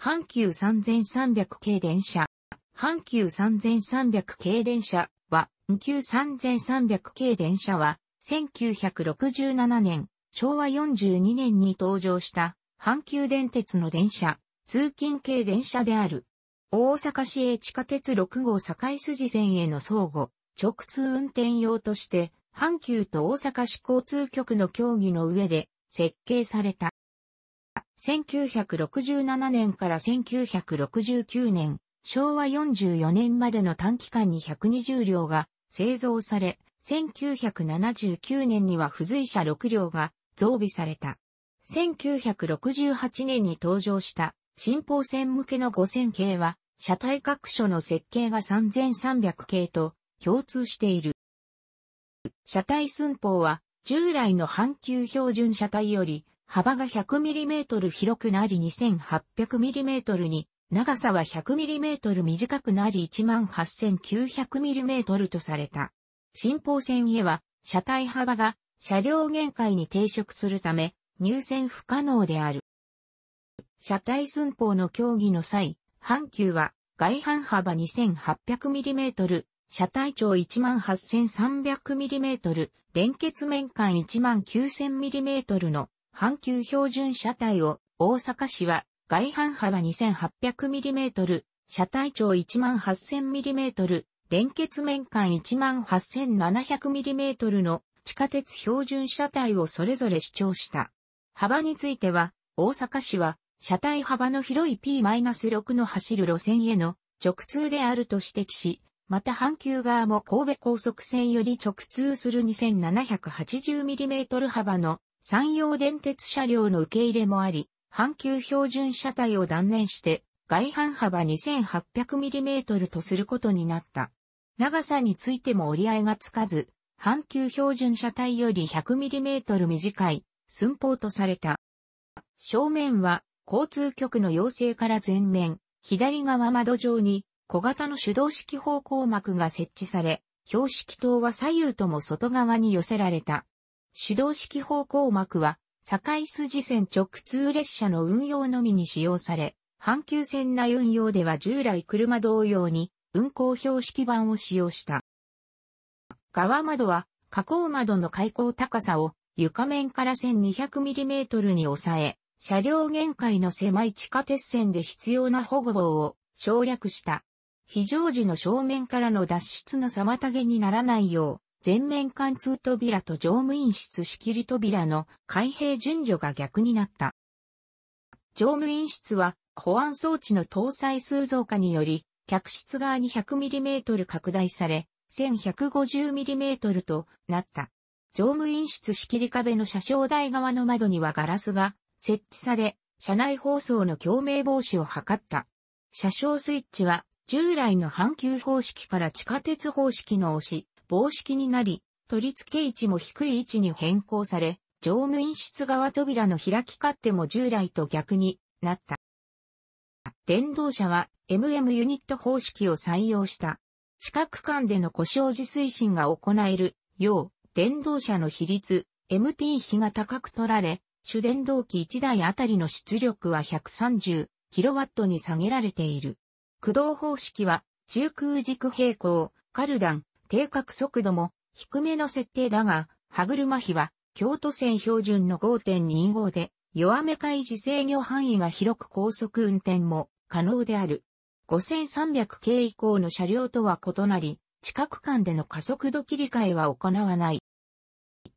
阪急3300系電車。阪急3300系電車は、阪急3300系電車は、1967年、昭和42年に登場した阪急電鉄の電車、通勤系電車である。大阪市営地下鉄6号堺筋線への相互、直通運転用として、阪急と大阪市交通局の協議の上で設計された。1967年から1969年、昭和44年までの短期間に120両が製造され、1979年には付随車6両が増備された。1968年に登場した新砲線向けの5000系は、車体各所の設計が3300系と共通している。車体寸法は従来の半球標準車体より幅が 100mm 広くなり 2800mm に、長さは 100mm 短くなり 18900mm とされた。新方線へは、車体幅が車両限界に抵触するため、入線不可能である。車体寸法の競技の際、阪急は外半幅 2800mm、車体長 18300mm、連結面間 19000mm の阪急標準車体を大阪市は外半幅 2800mm、車体長 18000mm、連結面間 18700mm の地下鉄標準車体をそれぞれ主張した。幅については、大阪市は、車体幅の広い P-6 の走る路線への直通であると指摘し、また阪急側も神戸高速線より直通する 2780mm 幅の山陽電鉄車両の受け入れもあり、阪急標準車体を断念して、外反幅 2800mm とすることになった。長さについても折り合いがつかず、阪急標準車体より 100mm 短い、寸法とされた。正面は、交通局の要請から前面、左側窓上に、小型の手動式方向幕が設置され、標識灯は左右とも外側に寄せられた。手動式方向幕は、堺筋線直通列車の運用のみに使用され、阪急線内運用では従来車同様に運行標識板を使用した。側窓は、加工窓の開口高さを床面から 1200mm に抑え、車両限界の狭い地下鉄線で必要な保護棒を省略した。非常時の正面からの脱出の妨げにならないよう、全面貫通扉と乗務員室仕切り扉の開閉順序が逆になった。乗務員室は保安装置の搭載数増加により、客室側に 100mm 拡大され、1150mm となった。乗務員室仕切り壁の車掌台側の窓にはガラスが設置され、車内放送の共鳴防止を図った。車掌スイッチは従来の半球方式から地下鉄方式の押し、防式になり、取り付け位置も低い位置に変更され、乗務員室側扉の開き勝手も従来と逆になった。電動車は MM ユニット方式を採用した。四角間での故障時推進が行えるよう、電動車の比率、MT 比が高く取られ、主電動機1台あたりの出力は 130kW に下げられている。駆動方式は、中空軸平行、カルダン、定格速度も低めの設定だが、歯車比は京都線標準の5.25で、弱め開示制御範囲が広く高速運転も可能である。5300系以降の車両とは異なり、近く間での加速度切り替えは行わない。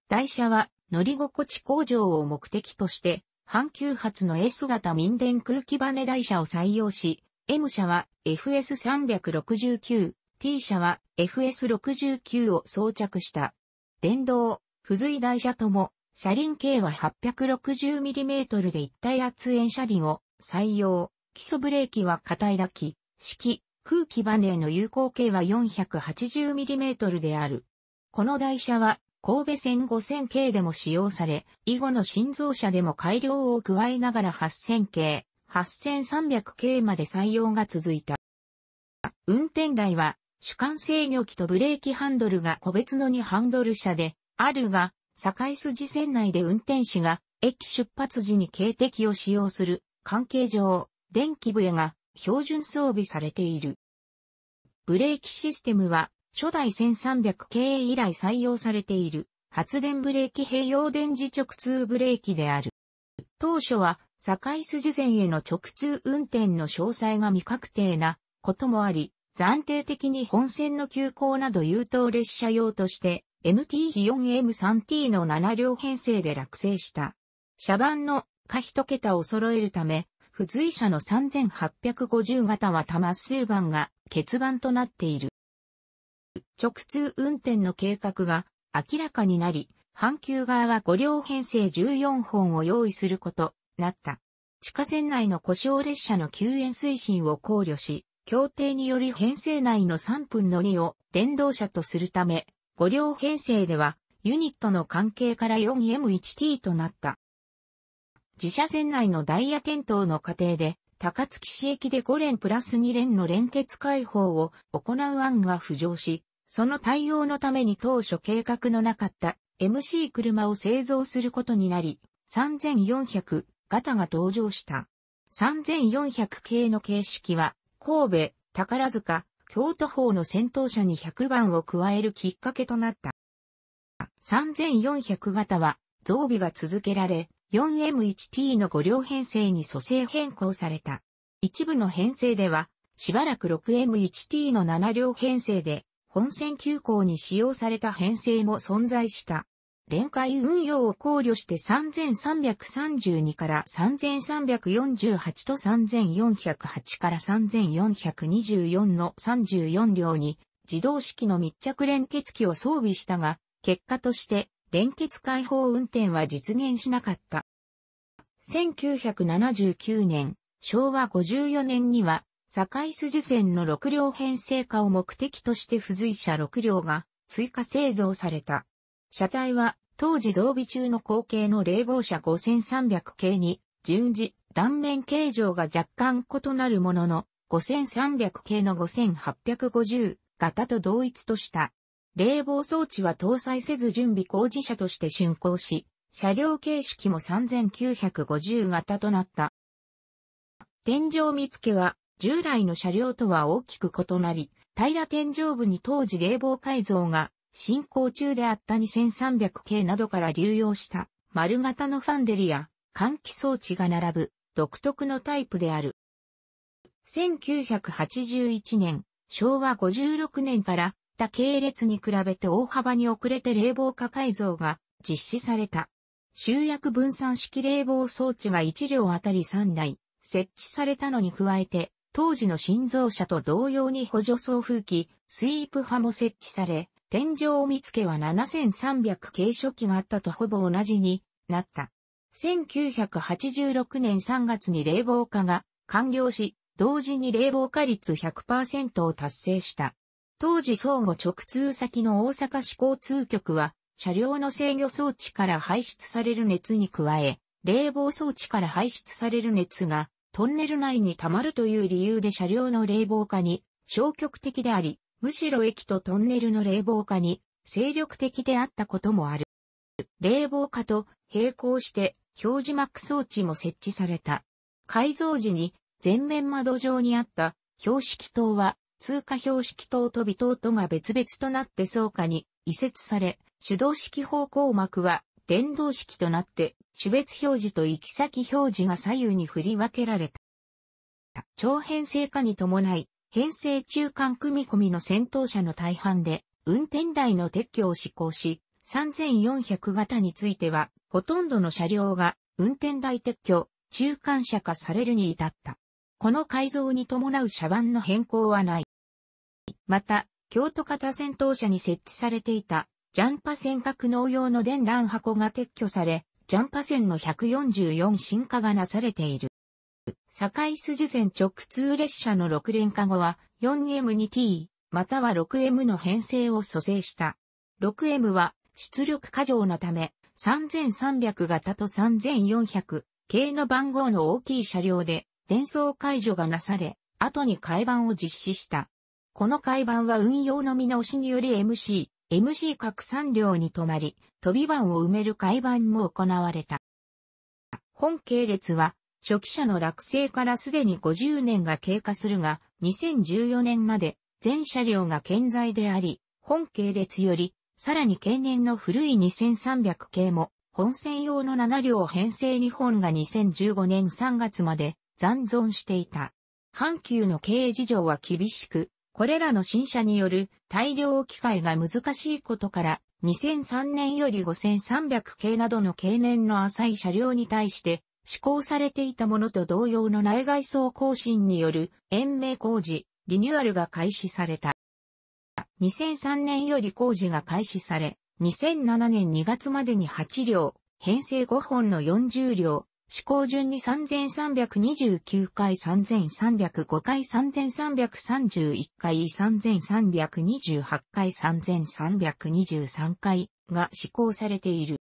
台車は乗り心地向上を目的として、阪急発の S 型民電空気バネ台車を採用し、M 車は FS369 T 社は FS69 を装着した。電動、付随台車とも、車輪径は 860mm で一体圧縁車輪を採用。基礎ブレーキは硬いだき、式、空気バネへの有効径は 480mm である。この台車は神戸線5000系でも使用され、以後の新造車でも改良を加えながら8000系、8300系まで採用が続いた。運転台は主幹制御機とブレーキハンドルが個別の2ハンドル車で、あるが、堺筋線内で運転士が、駅出発時に警笛を使用する、関係上、電気笛が標準装備されている。ブレーキシステムは、初代 1300K 以来採用されている、発電ブレーキ併用電磁直通ブレーキである。当初は、堺筋線への直通運転の詳細が未確定なこともあり、暫定的に本線の急行など優等列車用として、MT 比 4M3T の7両編成で落成した。車番の下1桁を揃えるため、付随車の3850型は多摩数番が欠番となっている。直通運転の計画が明らかになり、阪急側は5両編成14本を用意すること、なった。地下線内の故障列車の救援推進を考慮し、協定により編成内の3分の2を電動車とするため、5両編成では、ユニットの関係から 4M1T となった。自社線内のダイヤ検討の過程で、高槻市駅で5連プラス2連の連結解放を行う案が浮上し、その対応のために当初計画のなかった MC 車を製造することになり、3400型が登場した。3400系の形式は神戸、宝塚、京都法の戦闘車に100番を加えるきっかけとなった。3400型は増備が続けられ、4M1T の5両編成に組成変更された。一部の編成では、しばらく 6M1T の7両編成で、本線急行に使用された編成も存在した。連会運用を考慮して3332から3348と3408から3424の34両に自動式の密着連結機を装備したが、結果として連結開放運転は実現しなかった。1979年、昭和54年には、境筋線の6両編成化を目的として付随車6両が追加製造された。車体は当時増備中の後継の冷房車5300系に、順次、断面形状が若干異なるものの、5300系の5850型と同一とした。冷房装置は搭載せず準備工事車として竣工し、車両形式も3950型となった。天井見付けは、従来の車両とは大きく異なり、平天井部に当時冷房改造が進行中であった 2300K などから流用した丸型のファンデリア、換気装置が並ぶ独特のタイプである。1981年、昭和56年から他系列に比べて大幅に遅れて冷房化改造が実施された。集約分散式冷房装置が1両あたり3台設置されたのに加えて、当時の新造車と同様に補助送風機、スイープ派も設置され、天井見つけは7300軽書記があったとほぼ同じになった。1986年3月に冷房化が完了し、同時に冷房化率100%を達成した。当時相互直通先の大阪市交通局は、車両の制御装置から排出される熱に加え、冷房装置から排出される熱がトンネル内に溜まるという理由で車両の冷房化に消極的であり、むしろ駅とトンネルの冷房化に精力的であったこともある。冷房化と並行して表示ク装置も設置された。改造時に前面窓上にあった標識灯は通過標識灯と微灯とが別々となって倉下に移設され、手動式方向膜は電動式となって種別表示と行き先表示が左右に振り分けられた。長編成果に伴い編成中間組み込みの戦闘車の大半で、運転台の撤去を施行し、3400型については、ほとんどの車両が運転台撤去、中間車化されるに至った。この改造に伴う車番の変更はない。また、京都型戦闘車に設置されていた、ジャンパ船格納用の電乱箱が撤去され、ジャンパ船の144進化がなされている。堺筋線直通列車の6連化後は 4M2T または 6M の編成を蘇生した。6M は出力過剰なため3300型と3400系の番号の大きい車両で伝送解除がなされ、後に改版を実施した。この改版は運用の見直しにより MC、MC 各散両に止まり、飛び番を埋める改版も行われた。本系列は初期者の落成からすでに50年が経過するが、2014年まで全車両が健在であり、本系列より、さらに経年の古い2300系も、本線用の7両編成日本が2015年3月まで残存していた。阪急の経営事情は厳しく、これらの新車による大量置き換えが難しいことから、2003年より5300系などの経年の浅い車両に対して、施行されていたものと同様の内外装更新による延命工事、リニューアルが開始された。2003年より工事が開始され、2007年2月までに8両、編成5本の40両、施行順に3329回3305回3331回3328回3323回が施行されている。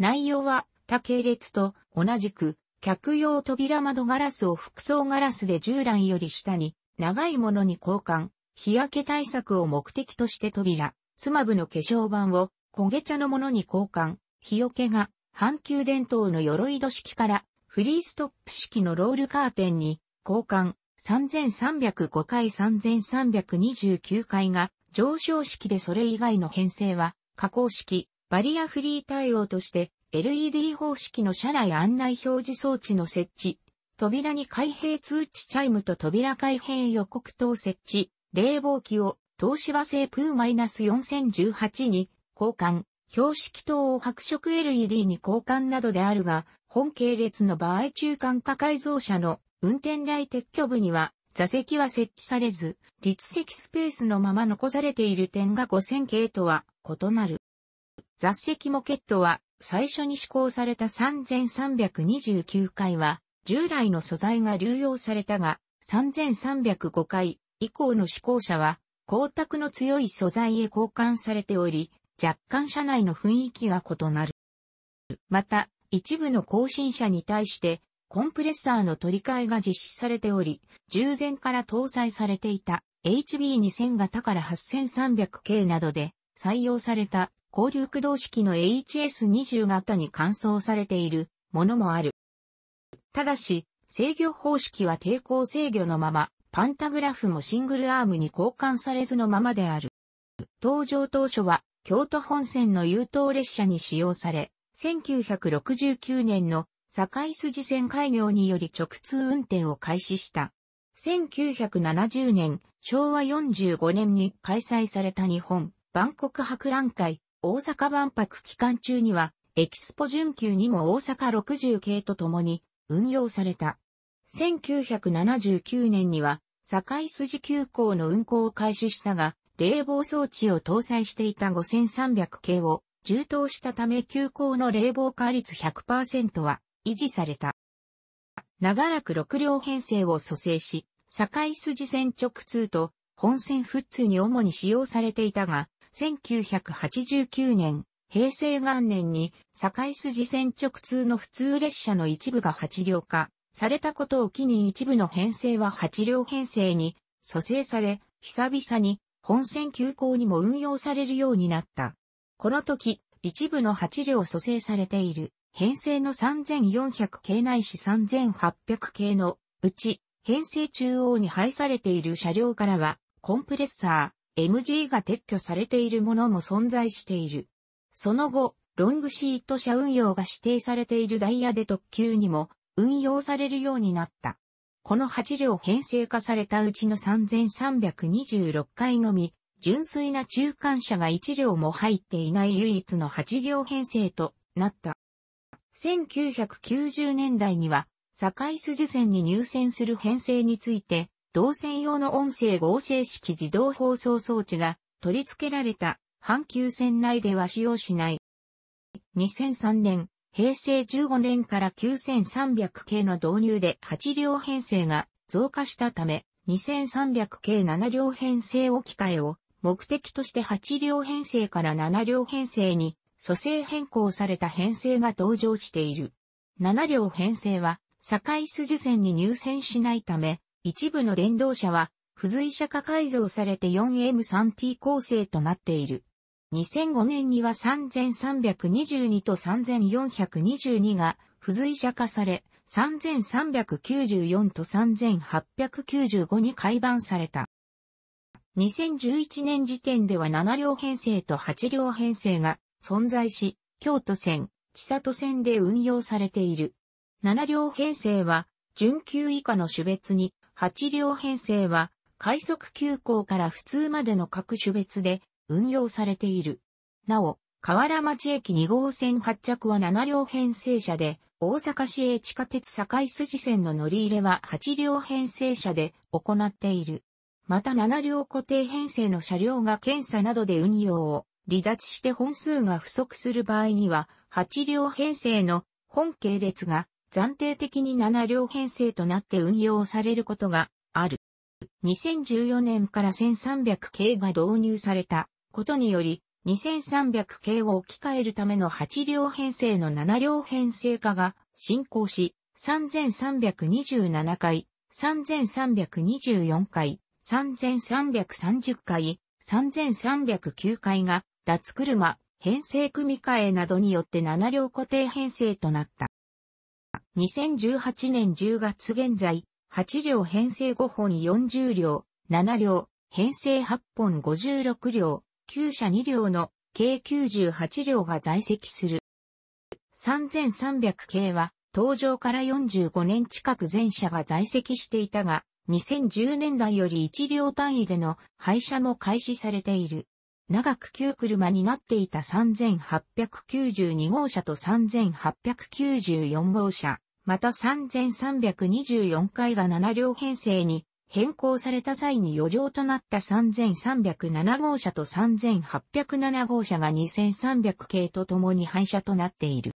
内容はた系列と同じく、客用扉窓ガラスを複層ガラスで従来より下に、長いものに交換、日焼け対策を目的として扉、つまぶの化粧板を焦げ茶のものに交換、日よけが阪急伝統の鎧戸式からフリーストップ式のロールカーテンに交換3305回3329回が上昇式でそれ以外の編成は加工式バリアフリー対応として LED 方式の車内案内表示装置の設置、扉に開閉通知チャイムと扉開閉予告等設置、冷房機を東芝製プーマイナス -4018 に交換、標識灯を白色 LED に交換などであるが、本系列の場合中間化改造車の運転台撤去部には座席は設置されず、立席スペースのまま残されている点が5000系とは異なる。座席モケットは最初に施行された3329回は、従来の素材が流用されたが、3305回以降の施行者は、光沢の強い素材へ交換されており、若干車内の雰囲気が異なる。また、一部の更新車に対して、コンプレッサーの取り替えが実施されており、従前から搭載されていた HB2000 型から 8300K などで採用された交流駆動式の HS20 型に換装されているものもある。ただし、制御方式は抵抗制御のまま、パンタグラフもシングルアームに交換されずのままである。登場当初は京都本線の優等列車に使用され、1969年の堺筋線開業により直通運転を開始した。1970年、昭和45年に開催された日本万国博覧会大阪万博期間中には、エキスポ準急にも大阪60系と共に運用された。1979年には、堺筋急行の運行を開始したが、冷房装置を搭載していた5300系を充当したため急行の冷房化率100%は維持された。長らく6両編成を蘇生し、堺筋線直通と本線富通に主に使用されていたが、1989年、平成元年に堺筋線直通の普通列車の一部が8両化されたことを機に一部の編成は8両編成に蘇生され、久々に本線急行にも運用されるようになった。この時、一部の8両蘇生されている編成の3400系ないし3800系のうち、編成中央に配されている車両からはコンプレッサー、MG が撤去されているものも存在している。その後、ロングシート車運用が指定されているダイヤで特急にも運用されるようになった。この8両編成化されたうちの3326回のみ、純粋な中間車が1両も入っていない唯一の8両編成となった。1990年代には、境筋線に入線する編成について、動線用の音声合成式自動放送装置が取り付けられた阪急線内では使用しない。2003年、平成15年から9300系の導入で8両編成が増加したため、2300系7両編成置き換えを目的として8両編成から7両編成に蘇生変更された編成が登場している。7両編成は、境筋線に入線しないため、一部の電動車は、付随車化改造されて 4M3T 構成となっている。2005年には3322と3422が付随車化され、3394と3895に改版された。2011年時点では7両編成と8両編成が存在し、京都線、千里線で運用されている。7両編成は、準急以下の種別に8両編成は、快速急行から普通までの各種別で運用されている。なお、河原町駅2号線発着は7両編成車で、大阪市営地下鉄堺筋線の乗り入れは8両編成車で行っている。また7両固定編成の車両が検査などで運用を離脱して本数が不足する場合には、8両編成の本系列が暫定的に7両編成となって運用されることがある。2014年から1300系が導入されたことにより、2300系を置き換えるための8両編成の7両編成化が進行し、3327回、3324回、3330回、3309回が脱車、編成組み替えなどによって7両固定編成となった。2018年10月現在、8両編成5本40両、7両、編成8本56両、旧車2両の計98両が在籍する。3300系は、登場から45年近く全車が在籍していたが、2010年代より1両単位での廃車も開始されている。長く旧車になっていた3892号車と3894号車、また3324回が7両編成に変更された際に余剰となった3307号車と3807号車が2300系とともに廃車となっている。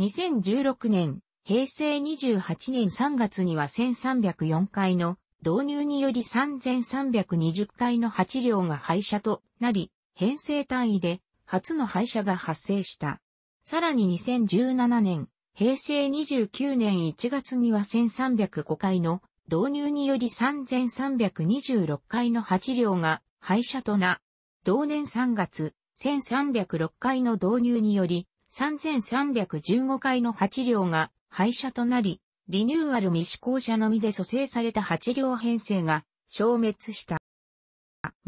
2016年、平成28年3月には1304回の導入により3320回の8両が廃車となり、編成単位で初の廃車が発生した。さらに2017年、平成29年1月には1305回の導入により3326回の8両が廃車とな。同年3月、1306回の導入により3315回の8両が廃車となり、リニューアル未試行者のみで蘇生された8両編成が消滅した。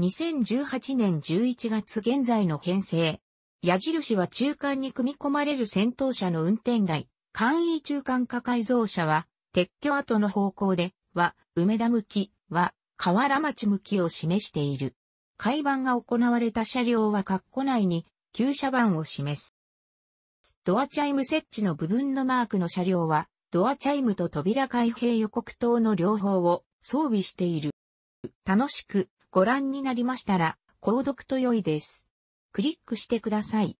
2018年11月現在の編成。矢印は中間に組み込まれる戦闘車の運転台。簡易中間化改造車は、撤去後の方向で、は、梅田向き、は、河原町向きを示している。海版が行われた車両は括弧内に、旧車番を示す。ドアチャイム設置の部分のマークの車両は、ドアチャイムと扉開閉予告灯の両方を装備している。楽しくご覧になりましたら、購読と良いです。クリックしてください。